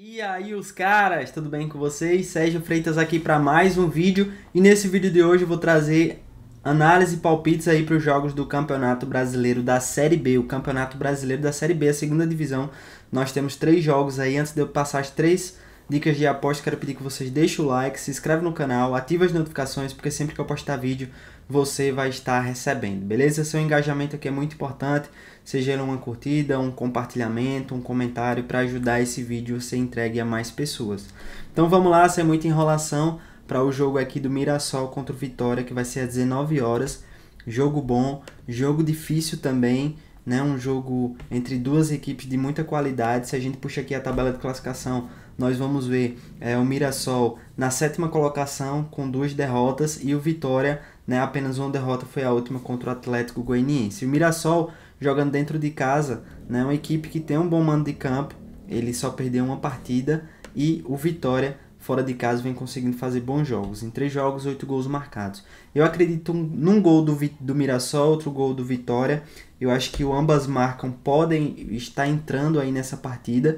E aí, os caras, tudo bem com vocês? Sérgio Freitas aqui para mais um vídeo. E nesse vídeo de hoje eu vou trazer análise e palpites aí para os jogos do Campeonato Brasileiro da Série B, o Campeonato Brasileiro da Série B, a segunda divisão. Nós temos três jogos aí antes de eu passar as três dicas de aposta, quero pedir que vocês deixem o like, se inscrevam no canal, ativem as notificações, porque sempre que eu postar vídeo, você vai estar recebendo, beleza? Seu engajamento aqui é muito importante, seja uma curtida, um compartilhamento, um comentário para ajudar esse vídeo a ser entregue a mais pessoas. Então vamos lá, sem muita enrolação, para o jogo aqui do Mirassol contra o Vitória, que vai ser às 19 horas. Jogo bom, jogo difícil também né? Um jogo entre duas equipes de muita qualidade. Se a gente puxa aqui a tabela de classificação, nós vamos ver é, o Mirassol na sétima colocação com duas derrotas e o Vitória, né? Apenas uma derrota foi a última contra o Atlético Goianiense. O Mirassol jogando dentro de casa, né? Uma equipe que tem um bom mando de campo. Ele só perdeu uma partida e o Vitória fora de casa vem conseguindo fazer bons jogos. Em três jogos, oito gols marcados. Eu acredito num gol do, do Mirassol, outro gol do Vitória. Eu acho que ambas marcam, podem estar entrando aí nessa partida.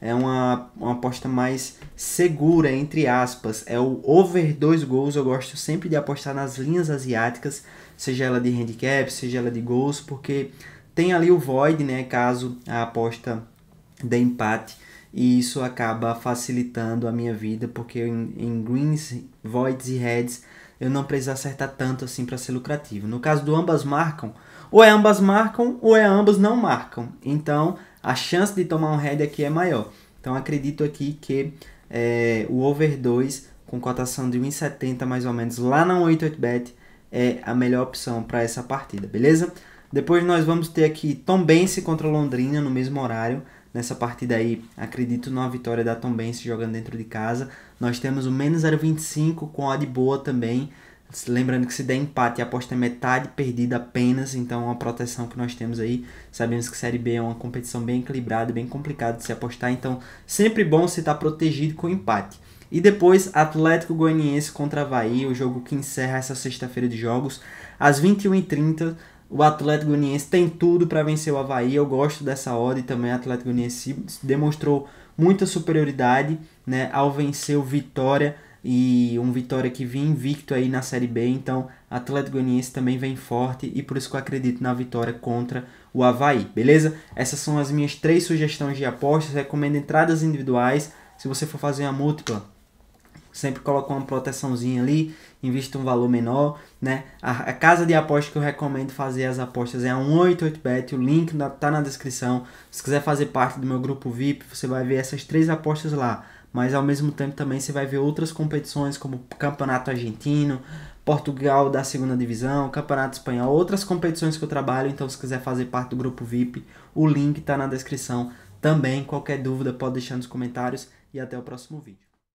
É uma, uma aposta mais segura, entre aspas. É o over dois gols. Eu gosto sempre de apostar nas linhas asiáticas, seja ela de handicap, seja ela de gols, porque tem ali o void, né? Caso a aposta dê empate e isso acaba facilitando a minha vida, porque em, em greens, voids e heads eu não preciso acertar tanto assim para ser lucrativo. No caso do ambas marcam, ou é ambas marcam ou é ambas não marcam. Então a chance de tomar um head aqui é maior. Então acredito aqui que é, o over 2 com cotação de 1,70 mais ou menos lá na 88bet é a melhor opção para essa partida, beleza? Depois nós vamos ter aqui Tombense contra Londrina no mesmo horário. Nessa partida aí, acredito numa vitória da Tombense jogando dentro de casa. Nós temos o menos 0,25 com a de boa também. Lembrando que se der empate, a aposta é metade perdida apenas, então a uma proteção que nós temos aí. Sabemos que Série B é uma competição bem equilibrada, bem complicada de se apostar, então sempre bom se estar tá protegido com empate. E depois, Atlético Goianiense contra Havaí, o jogo que encerra essa sexta-feira de jogos, às 21h30 o Atlético Goianiense tem tudo para vencer o Havaí. Eu gosto dessa ordem também. O Atlético Goianiense demonstrou muita superioridade né, ao vencer o Vitória e um Vitória que vinha invicto aí na Série B. Então, Atlético Goianiense também vem forte e por isso que eu acredito na vitória contra o Havaí, beleza? Essas são as minhas três sugestões de apostas. Recomendo entradas individuais se você for fazer a múltipla sempre coloco uma proteçãozinha ali, invisto um valor menor, né? A, a, casa de aposta que eu recomendo fazer as apostas é a 188bet, o link tá na descrição. Se quiser fazer parte do meu grupo VIP, você vai ver essas três apostas lá. Mas ao mesmo tempo também você vai ver outras competições como Campeonato Argentino, Portugal da segunda divisão, Campeonato Espanhol, outras competições que eu trabalho, então se quiser fazer parte do grupo VIP, o link tá na descrição também. Qualquer dúvida pode deixar nos comentários e até o próximo vídeo.